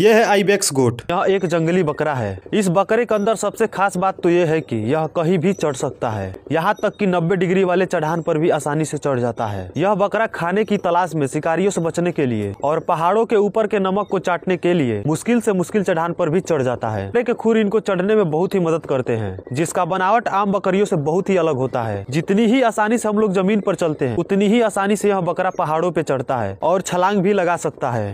यह है आईबेक्स गोट यह एक जंगली बकरा है इस बकरे के अंदर सबसे खास बात तो यह है कि यह कहीं भी चढ़ सकता है यहाँ तक कि 90 डिग्री वाले चढ़ान पर भी आसानी से चढ़ जाता है यह बकरा खाने की तलाश में शिकारियों से बचने के लिए और पहाड़ों के ऊपर के नमक को चाटने के लिए मुश्किल से मुश्किल चढ़ान पर भी चढ़ जाता है लेकिन खुर इनको चढ़ने में बहुत ही मदद करते हैं जिसका बनावट आम बकरियों से बहुत ही अलग होता है जितनी ही आसानी से हम लोग जमीन पर चलते हैं उतनी ही आसानी से यह बकरा पहाड़ों पर चढ़ता है और छलांग भी लगा सकता है